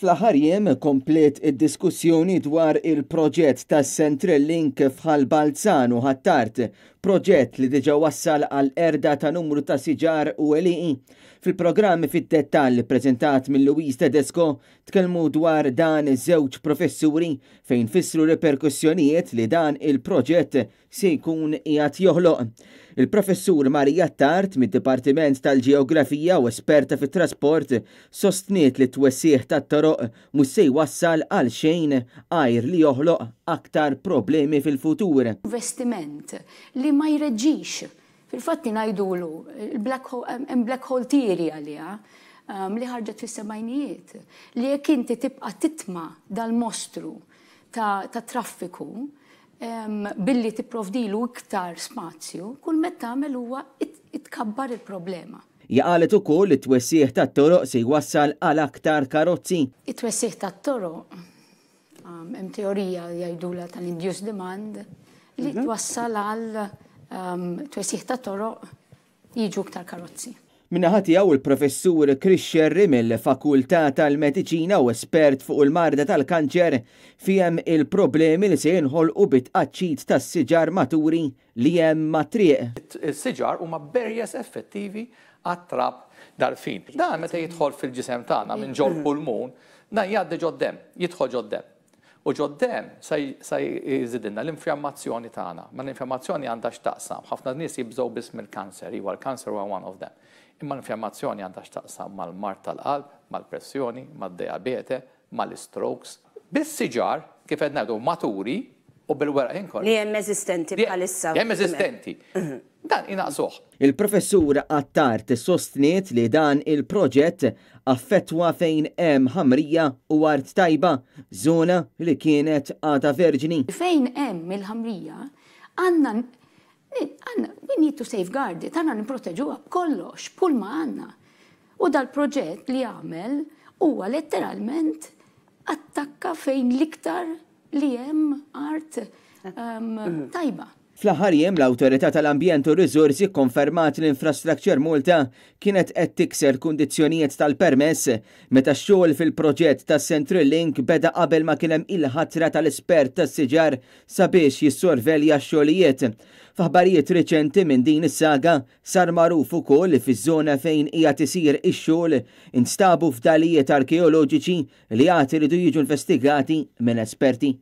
Fl-aħħar jiem komplet id-diskussjoni dwar il-proġett tas Central Link fħal u ħattart proġett li diġa wassal għal erda ta' numru ta' siġar u eliqi. Fil-programmi fit-dettall prezentat mill Luis Tedesco tkellmu dwar dan żewġ professuri fejn fissru reperkussjonijiet li dan il-proġett se jkun qiegħed joħloq. Il-professur Marija Tart mid-Dipartiment tal-Ġeografija u esperta fit-trasport sostniet li t ta' tat-toroq mhux se jwassal għal xejn għajr li joħloq aktar problemi fil-futur. Investiment li li ma jreġġix. Fil-fatti najdulu, il-black hole theory għalija, li ħarġet fis-semajnijiet, li jekk inti tibqa' titma dal-mostru ta' traffiku, billi tipprovdilu iktar spazju, kull meta tagħmel huwa itkabbar il-problema. Jaqalet ukoll it-twessieħ tat-toroq si jwassal għal aktar karozzi. It-twessieħ tat-toroq hemm teorija jgħidula tal-induced demand li mhm. twassal għal ehm, twessiħ ta' toroq jiġu ktar karozzi. Minnaħati għaw il-professur Krisċerri mill-Fakultà tal-Mediċina u espert fuq il-marda tal-kanċer fiem il-problemi li se jinħol u bit-qaċċit tas siġar maturi li jem matriq. Il-siġar huma berjes effettivi għat-trab darfin. Dan meta jidħol fil-ġisem tagħna minn ġol pulmun, dan jgħaddi ġoddem, jidħol ġoddem. U ġoddem saj jizidinna l-infjammazzjoni tagħna. Ma l-infjammazzjoni għandha x'taqsam. Ħafna nies jibżgħu biss mill-kanser, iwa l-kanser huwa one of them. Imma l-infjammazzjoni għandha taqsam mal-mart tal-qalb, mal-pressjoni, mal diabete mal-strokes. Biss siġar, kif qed maturi, u bil-wera jinkor. Li hemm eżistenti bħalissa. Hemm eżistenti. Mhm. Dan inaqsuh. Il-professur għattart sostniet li dan il-proġett affettwa fejn hemm ħamrija u art tajba, zona li kienet għada verġni. Fejn hemm il-ħamrija għanna għanna, we need to safeguard it, għanna niproteġuha kollox, pull ma għanna. U dal-proġett li għamel huwa letteralment attakka fejn liktar li hemm art eh. ehm, mm-hmm. tajba. Fl-aħħar jiem l-Awtorità tal-Ambjent u Riżorsi konfermat l-infrastruktur Multa kienet qed tikser kundizzjonijiet tal-permess meta x-xogħol fil-proġett ta' Central Link beda qabel ma kien hemm il-ħatra tal-espert tas-siġar sabiex jissorvelja x-xogħlijiet. F'aħbarijiet riċenti minn din is-saga sar magħruf ukoll li fiż-żona fejn hija tisir ix-xogħol instabu f'dalijiet arkeoloġiċi li għad iridu jiġu investigati minn esperti.